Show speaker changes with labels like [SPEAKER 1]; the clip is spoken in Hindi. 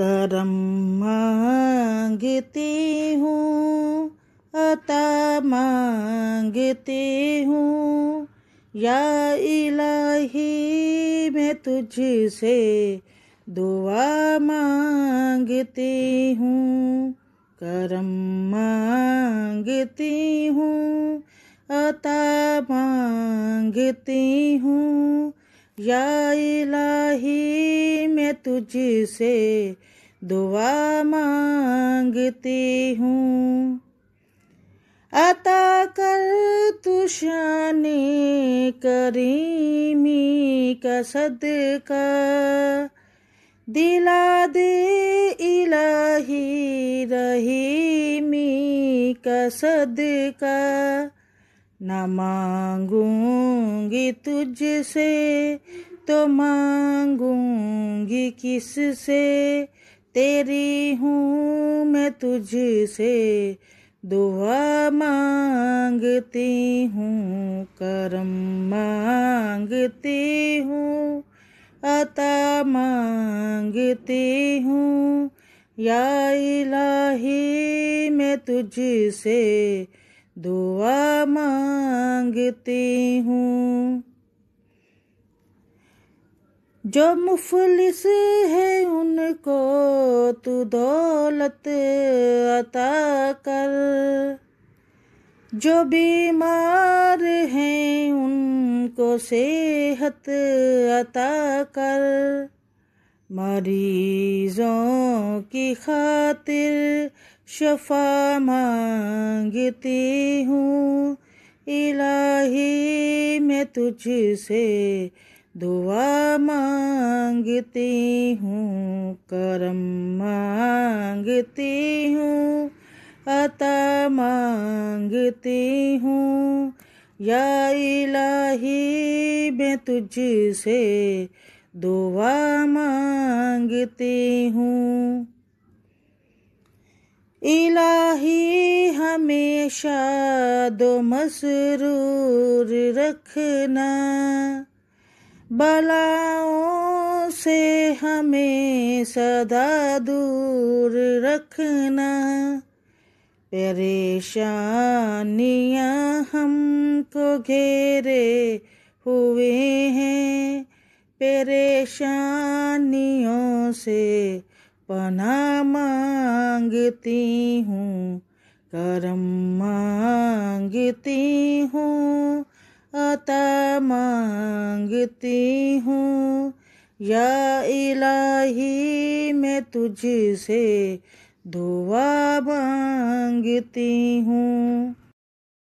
[SPEAKER 1] करम मांगती हूँ अता मांगती हूँ या इलाही मैं तुझसे दुआ मांगती हूँ करम मांगती हूँ अता मांगती हूँ या इलाही मैं तुझसे दुआ मांगती हूँ अता कर तू शान करीमी का सदका दिला दे इलाही रहीमी का सदका न मांगूंगी तुझसे तो मांगूं किस से तेरी हूँ मैं तुझसे दुआ मांगती हूँ करम मांगती हूँ अता मांगती हूँ या इलाही मैं तुझसे दुआ मांगती हूँ जो मुफलिस है उनको तू दौलत अता कर जो बीमार हैं उनको सेहत अता कर मरीजों की खातिर शफा मांगती हूँ इलाही मैं तुझसे दुआ मांग मांगती हूँ करम मांगती हूँ अता मांगती हूँ या इलाही मैं तुझसे दुआ मांगती हूँ इलाही हमेशा दो मसरूर रखना बलाओं से हमें सदा दूर रखना परेशानियाँ हमको घेरे हुए हैं परेशानियों से पना मांगती हूँ करम मांगती हूँ अता मांगती हूँ या इलाही मैं तुझसे दुआ मांगती हूँ